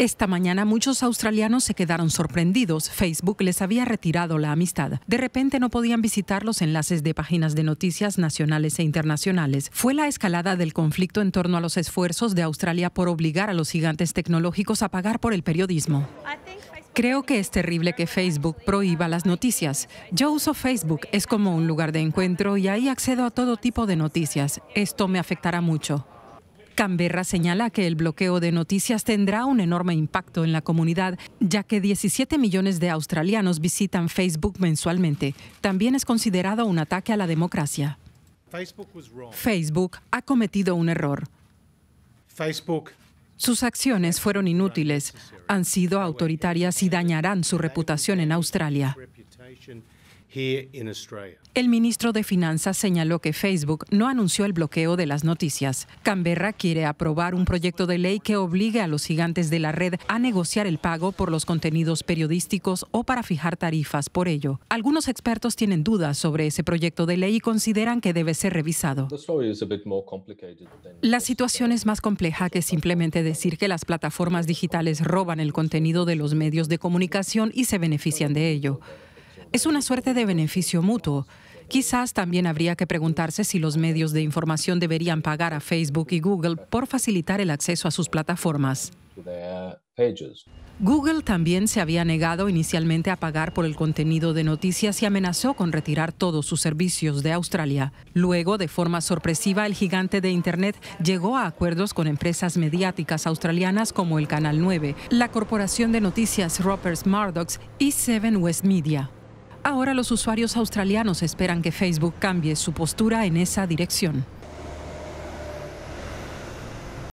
Esta mañana muchos australianos se quedaron sorprendidos. Facebook les había retirado la amistad. De repente no podían visitar los enlaces de páginas de noticias nacionales e internacionales. Fue la escalada del conflicto en torno a los esfuerzos de Australia por obligar a los gigantes tecnológicos a pagar por el periodismo. Creo que es terrible que Facebook prohíba las noticias. Yo uso Facebook, es como un lugar de encuentro y ahí accedo a todo tipo de noticias. Esto me afectará mucho. Canberra señala que el bloqueo de noticias tendrá un enorme impacto en la comunidad, ya que 17 millones de australianos visitan Facebook mensualmente. También es considerado un ataque a la democracia. Facebook ha cometido un error. Facebook sus acciones fueron inútiles, han sido autoritarias y dañarán su reputación en Australia. El ministro de Finanzas señaló que Facebook no anunció el bloqueo de las noticias. Canberra quiere aprobar un proyecto de ley que obligue a los gigantes de la red a negociar el pago por los contenidos periodísticos o para fijar tarifas por ello. Algunos expertos tienen dudas sobre ese proyecto de ley y consideran que debe ser revisado. La situación es más compleja que simplemente decir que las plataformas digitales roban el contenido de los medios de comunicación y se benefician de ello. Es una suerte de beneficio mutuo. Quizás también habría que preguntarse si los medios de información deberían pagar a Facebook y Google por facilitar el acceso a sus plataformas. Google también se había negado inicialmente a pagar por el contenido de noticias y amenazó con retirar todos sus servicios de Australia. Luego, de forma sorpresiva, el gigante de Internet llegó a acuerdos con empresas mediáticas australianas como el Canal 9, la corporación de noticias Roppers Murdoch y Seven West Media. Ahora los usuarios australianos esperan que Facebook cambie su postura en esa dirección.